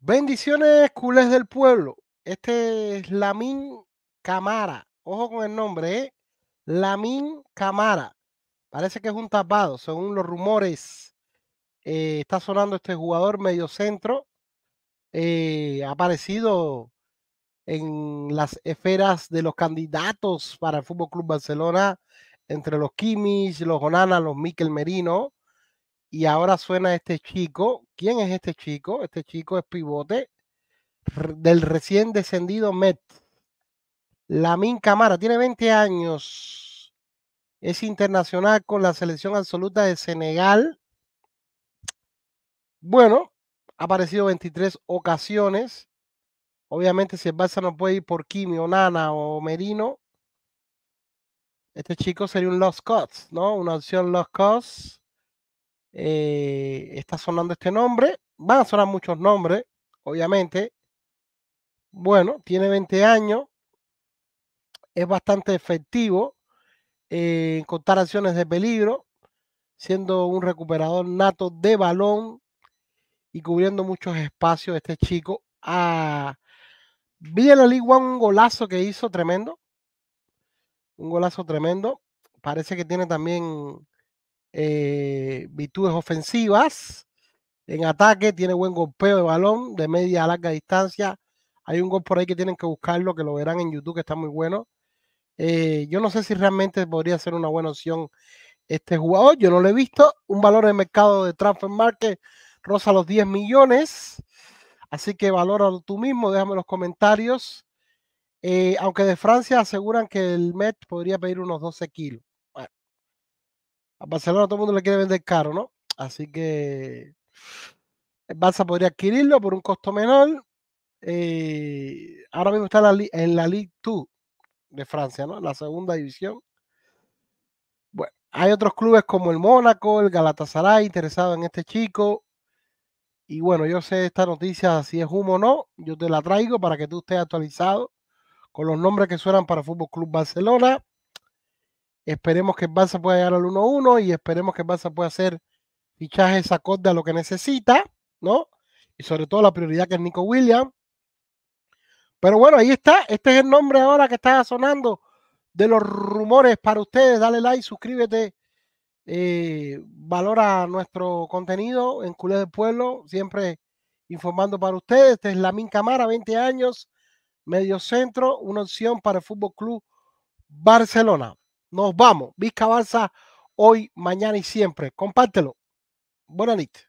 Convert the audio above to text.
Bendiciones, culés del pueblo. Este es Lamín Camara. Ojo con el nombre, ¿eh? Lamin Camara. Parece que es un tapado, según los rumores. Eh, está sonando este jugador medio centro. ha eh, aparecido en las esferas de los candidatos para el Fútbol Club Barcelona, entre los Kimmich, los Onana, los Miquel Merino. Y ahora suena este chico. ¿Quién es este chico? Este chico es pivote del recién descendido Met. Lamin Camara tiene 20 años. Es internacional con la selección absoluta de Senegal. Bueno, ha aparecido 23 ocasiones. Obviamente, si el Barça no puede ir por Kimio, o Nana o Merino, este chico sería un Los Cuts, ¿no? Una opción Los Cuts. Eh, está sonando este nombre. Van a sonar muchos nombres, obviamente. Bueno, tiene 20 años. Es bastante efectivo en eh, contar acciones de peligro, siendo un recuperador nato de balón y cubriendo muchos espacios. Este chico. Ah, vi en la Liga un golazo que hizo tremendo. Un golazo tremendo. Parece que tiene también eh, virtudes ofensivas. En ataque tiene buen golpeo de balón de media a larga distancia. Hay un gol por ahí que tienen que buscarlo, que lo verán en YouTube, que está muy bueno. Eh, yo no sé si realmente podría ser una buena opción este jugador. Yo no lo he visto. Un valor de mercado de Transfer Market rosa los 10 millones. Así que valóralo tú mismo, déjame los comentarios. Eh, aunque de Francia aseguran que el Met podría pedir unos 12 kilos. A Barcelona todo el mundo le quiere vender caro, ¿no? Así que el eh, Barça podría adquirirlo por un costo menor. Eh, ahora mismo está en la, Ligue 2 de Francia, ¿no? La segunda división. Bueno, hay otros clubes como el Mónaco, el Galatasaray interesado en este chico. Y bueno, yo sé esta noticia, si es humo o no, yo te la traigo para que tú estés actualizado con los nombres que suenan para Fútbol Club Barcelona. Esperemos que el Barça pueda llegar al 1-1 y esperemos que el Barça pueda hacer fichajes acorde a lo que necesita, ¿no? Y sobre todo la prioridad que es Nico Williams. Pero bueno, ahí está. Este es el nombre ahora que está sonando de los rumores para ustedes. Dale like, suscríbete. Eh, valora nuestro contenido en Culé del Pueblo, siempre informando para ustedes. Este es Lamin Camara, 20 años, medio centro, una opción para el Fútbol Club Barcelona. Nos vamos. Vizca avanza hoy, mañana y siempre. Compártelo. Buenas noches.